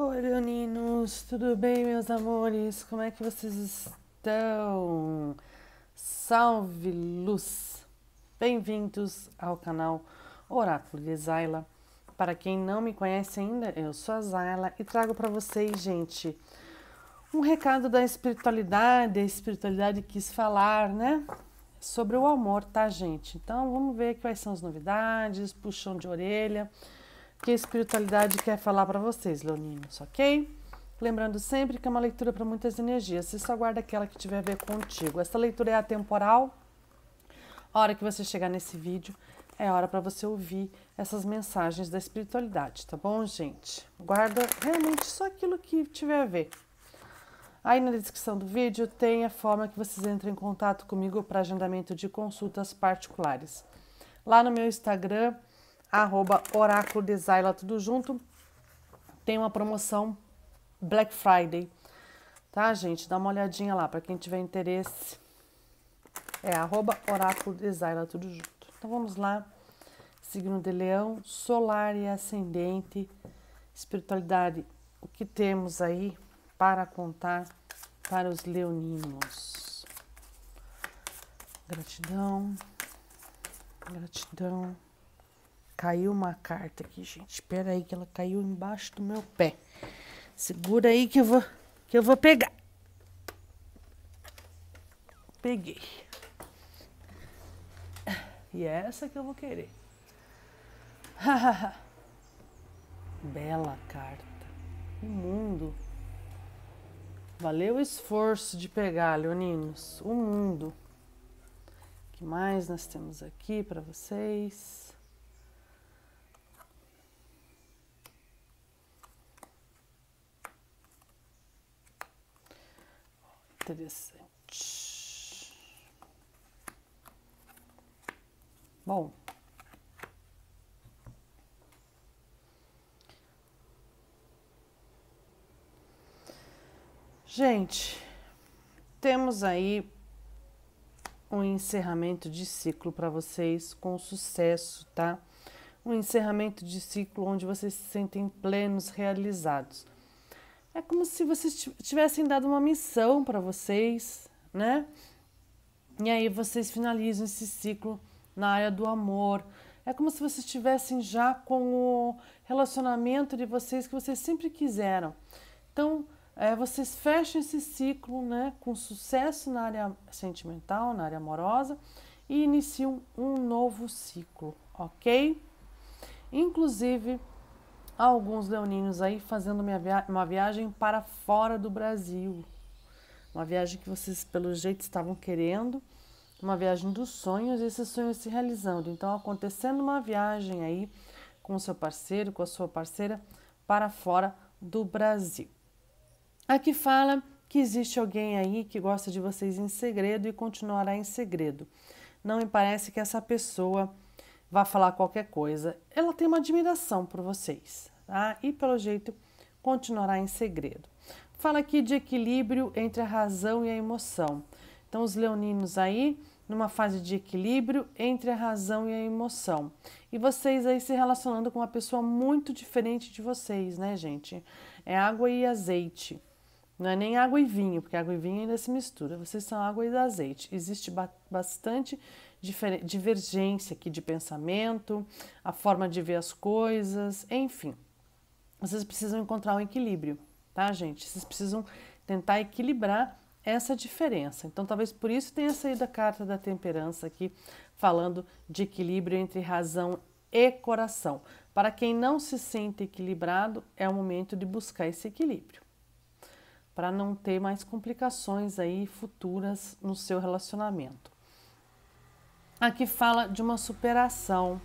Oi, leoninos, tudo bem, meus amores? Como é que vocês estão? Salve luz! Bem-vindos ao canal Oráculo de Zaila. Para quem não me conhece ainda, eu sou a Zaila e trago para vocês, gente, um recado da espiritualidade. A espiritualidade quis falar, né? Sobre o amor, tá, gente? Então, vamos ver quais são as novidades, puxão de orelha que a espiritualidade quer falar para vocês, leoninos, ok? Lembrando sempre que é uma leitura para muitas energias, você só guarda aquela que tiver a ver contigo. Essa leitura é atemporal. A hora que você chegar nesse vídeo é hora para você ouvir essas mensagens da espiritualidade, tá bom, gente? Guarda realmente só aquilo que tiver a ver. Aí na descrição do vídeo tem a forma que vocês entram em contato comigo para agendamento de consultas particulares. Lá no meu Instagram arroba Oráculo Desaila tudo junto. Tem uma promoção Black Friday, tá, gente? Dá uma olhadinha lá para quem tiver interesse. É arroba Oráculo Desaila tudo junto. Então vamos lá. Signo de Leão, solar e ascendente, espiritualidade. O que temos aí para contar para os leoninos? Gratidão, gratidão. Caiu uma carta aqui, gente. Espera aí que ela caiu embaixo do meu pé. Segura aí que eu vou que eu vou pegar. Peguei. E é essa que eu vou querer. Bela carta. O mundo. Valeu o esforço de pegar, leoninos. O mundo. O que mais nós temos aqui para vocês? interessante. Bom. Gente, temos aí um encerramento de ciclo para vocês com sucesso, tá? Um encerramento de ciclo onde vocês se sentem plenos, realizados. É como se vocês tivessem dado uma missão para vocês, né? E aí vocês finalizam esse ciclo na área do amor. É como se vocês estivessem já com o relacionamento de vocês que vocês sempre quiseram. Então, é, vocês fecham esse ciclo né, com sucesso na área sentimental, na área amorosa e iniciam um novo ciclo, ok? Inclusive, Há alguns leoninos aí fazendo uma viagem para fora do Brasil. Uma viagem que vocês, pelo jeito, estavam querendo. Uma viagem dos sonhos e esses sonhos se realizando. Então, acontecendo uma viagem aí com o seu parceiro, com a sua parceira, para fora do Brasil. Aqui fala que existe alguém aí que gosta de vocês em segredo e continuará em segredo. Não me parece que essa pessoa vá falar qualquer coisa, ela tem uma admiração por vocês, tá? E pelo jeito continuará em segredo. Fala aqui de equilíbrio entre a razão e a emoção. Então, os leoninos aí numa fase de equilíbrio entre a razão e a emoção. E vocês aí se relacionando com uma pessoa muito diferente de vocês, né, gente? É água e azeite. Não é nem água e vinho, porque água e vinho ainda se mistura. Vocês são água e azeite. Existe ba bastante divergência aqui de pensamento, a forma de ver as coisas, enfim. Vocês precisam encontrar um equilíbrio, tá, gente? Vocês precisam tentar equilibrar essa diferença. Então, talvez por isso tenha saído a carta da temperança aqui, falando de equilíbrio entre razão e coração. Para quem não se sente equilibrado, é o momento de buscar esse equilíbrio, para não ter mais complicações aí futuras no seu relacionamento. Aqui fala de uma superação.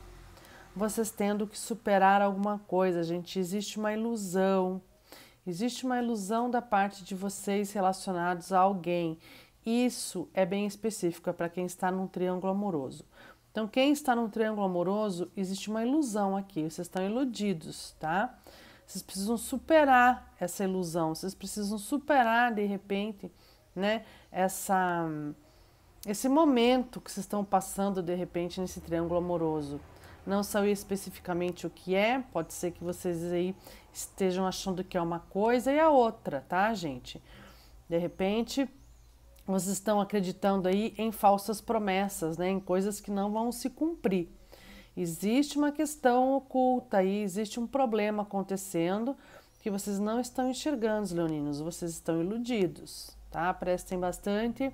Vocês tendo que superar alguma coisa, gente. Existe uma ilusão. Existe uma ilusão da parte de vocês relacionados a alguém. Isso é bem específico, é para quem está num triângulo amoroso. Então, quem está num triângulo amoroso, existe uma ilusão aqui. Vocês estão iludidos, tá? Vocês precisam superar essa ilusão. Vocês precisam superar, de repente, né? Essa esse momento que vocês estão passando de repente nesse triângulo amoroso. Não sei especificamente o que é, pode ser que vocês aí estejam achando que é uma coisa e a outra, tá, gente? De repente, vocês estão acreditando aí em falsas promessas, né? Em coisas que não vão se cumprir. Existe uma questão oculta aí, existe um problema acontecendo que vocês não estão enxergando, leoninos, vocês estão iludidos, tá? Prestem bastante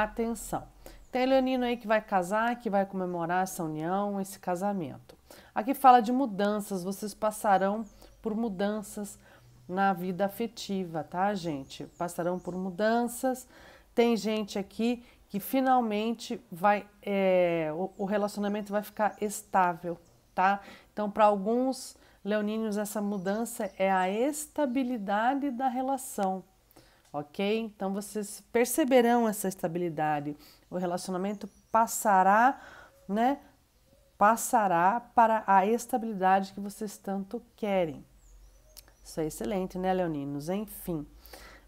atenção. Tem Leonino aí que vai casar, que vai comemorar essa união, esse casamento. Aqui fala de mudanças, vocês passarão por mudanças na vida afetiva, tá, gente? Passarão por mudanças. Tem gente aqui que finalmente vai é, o, o relacionamento vai ficar estável, tá? Então, para alguns leoninos essa mudança é a estabilidade da relação ok? Então vocês perceberão essa estabilidade. O relacionamento passará, né? Passará para a estabilidade que vocês tanto querem. Isso é excelente, né, leoninos? Enfim.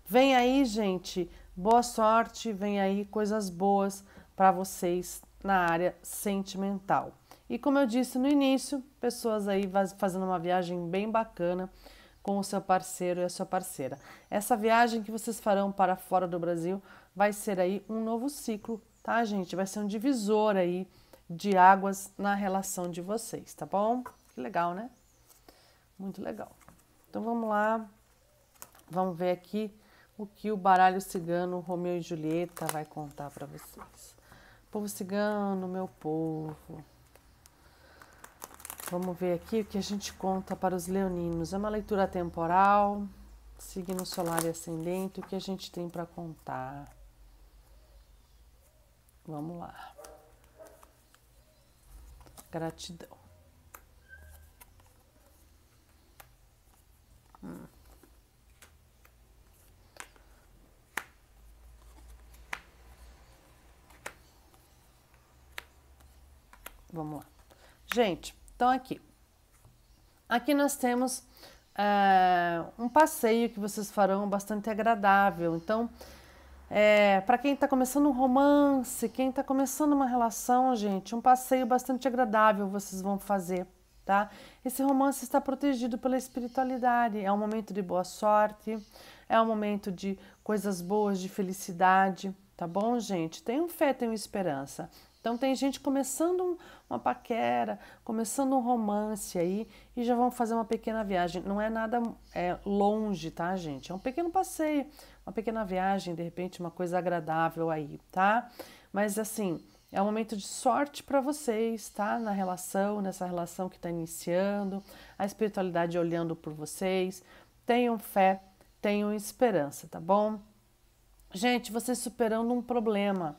Vem aí, gente, boa sorte, vem aí coisas boas para vocês na área sentimental. E como eu disse no início, pessoas aí fazendo uma viagem bem bacana com o seu parceiro e a sua parceira. Essa viagem que vocês farão para fora do Brasil vai ser aí um novo ciclo, tá, gente? Vai ser um divisor aí de águas na relação de vocês, tá bom? Que legal, né? Muito legal. Então vamos lá. Vamos ver aqui o que o baralho cigano Romeu e Julieta vai contar para vocês. Povo cigano, meu povo, Vamos ver aqui o que a gente conta para os leoninos. É uma leitura temporal, signo solar e ascendente, o que a gente tem para contar. Vamos lá. Gratidão. Hum. Vamos lá. Gente, então, aqui. Aqui nós temos é, um passeio que vocês farão bastante agradável. Então, é, eh, para quem está começando um romance, quem está começando uma relação, gente, um passeio bastante agradável vocês vão fazer, tá? Esse romance está protegido pela espiritualidade. É um momento de boa sorte, é um momento de coisas boas, de felicidade, tá bom, gente? Tenham fé, tenham esperança. Então tem gente começando uma paquera, começando um romance aí e já vão fazer uma pequena viagem. Não é nada é, longe, tá, gente? É um pequeno passeio, uma pequena viagem, de repente uma coisa agradável aí, tá? Mas assim, é um momento de sorte para vocês, tá? Na relação, nessa relação que está iniciando, a espiritualidade olhando por vocês. Tenham fé, tenham esperança, tá bom? Gente, vocês superando um problema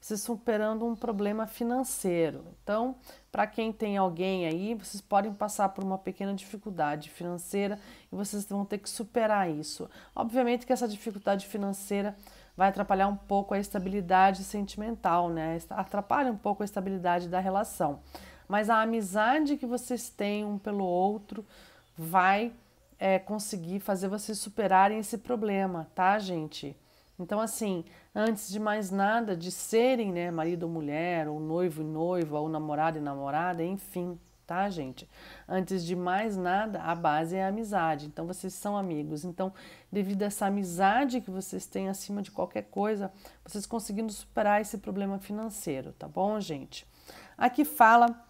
se superando um problema financeiro. Então, para quem tem alguém aí, vocês podem passar por uma pequena dificuldade financeira e vocês vão ter que superar isso. Obviamente que essa dificuldade financeira vai atrapalhar um pouco a estabilidade sentimental, né? Atrapalha um pouco a estabilidade da relação. Mas a amizade que vocês têm um pelo outro vai é, conseguir fazer vocês superarem esse problema, tá, gente? Então, assim, antes de mais nada, de serem né, marido ou mulher, ou noivo e noiva, ou namorado e namorada, enfim, tá, gente? Antes de mais nada, a base é a amizade. Então, vocês são amigos. Então, devido a essa amizade que vocês têm acima de qualquer coisa, vocês conseguindo superar esse problema financeiro, tá bom, gente? Aqui fala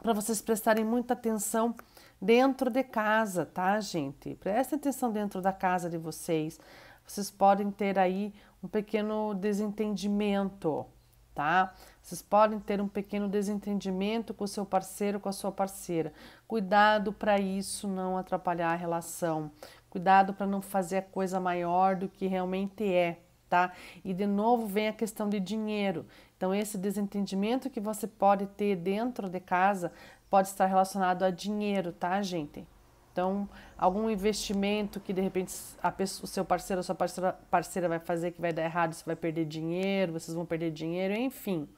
para vocês prestarem muita atenção dentro de casa, tá, gente? Prestem atenção dentro da casa de vocês vocês podem ter aí um pequeno desentendimento, tá? Vocês podem ter um pequeno desentendimento com o seu parceiro, com a sua parceira. Cuidado para isso não atrapalhar a relação. Cuidado para não fazer a coisa maior do que realmente é, tá? E de novo vem a questão de dinheiro. Então esse desentendimento que você pode ter dentro de casa pode estar relacionado a dinheiro, tá, gente? Então, algum investimento que de repente pessoa, o seu parceiro, ou sua parceira, parceira vai fazer que vai dar errado, você vai perder dinheiro, vocês vão perder dinheiro, enfim.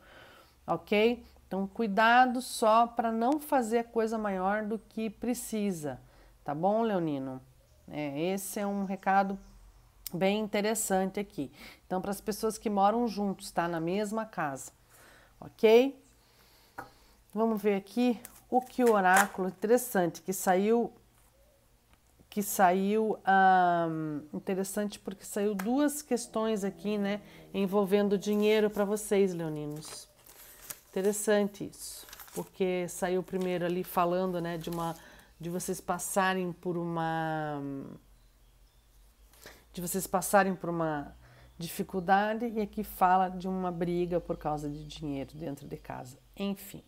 Ok? Então, cuidado só para não fazer a coisa maior do que precisa. Tá bom, Leonino? É, esse é um recado bem interessante aqui. Então, para as pessoas que moram juntos, tá? Na mesma casa. Ok? Vamos ver aqui o que o oráculo interessante que saiu que saiu um, interessante porque saiu duas questões aqui, né, envolvendo dinheiro para vocês, leoninos. Interessante isso, porque saiu primeiro ali falando, né, de uma de vocês passarem por uma de vocês passarem por uma dificuldade e aqui fala de uma briga por causa de dinheiro dentro de casa. Enfim,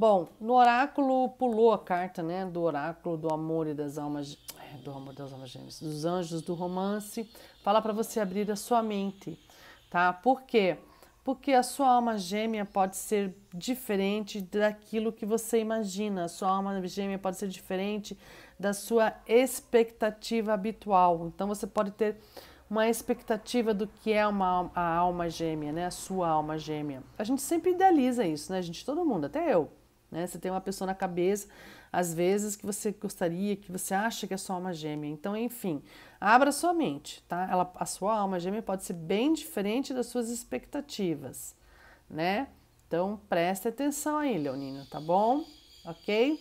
Bom, no oráculo pulou a carta, né, do oráculo do amor e das almas, é, do amor das almas gêmeas, dos anjos do romance, fala para você abrir a sua mente, tá? Por quê? Porque a sua alma gêmea pode ser diferente daquilo que você imagina, a sua alma gêmea pode ser diferente da sua expectativa habitual. Então você pode ter uma expectativa do que é uma, a alma gêmea, né? A sua alma gêmea. A gente sempre idealiza isso, né? A gente, todo mundo, até eu né? Você tem uma pessoa na cabeça, às vezes, que você gostaria, que você acha que é sua alma gêmea. Então, enfim, abra sua mente, tá? Ela, a sua alma gêmea pode ser bem diferente das suas expectativas, né? Então, preste atenção aí, Leonino, tá bom? Ok?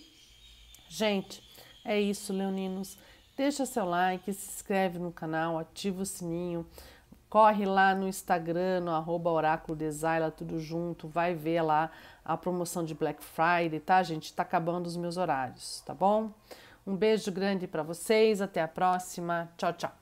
Gente, é isso, Leoninos. Deixa seu like, se inscreve no canal, ativa o sininho. Corre lá no Instagram, no arroba Oráculo Desaila, tudo junto, vai ver lá a promoção de Black Friday, tá, gente? Tá acabando os meus horários, tá bom? Um beijo grande para vocês, até a próxima. Tchau, tchau.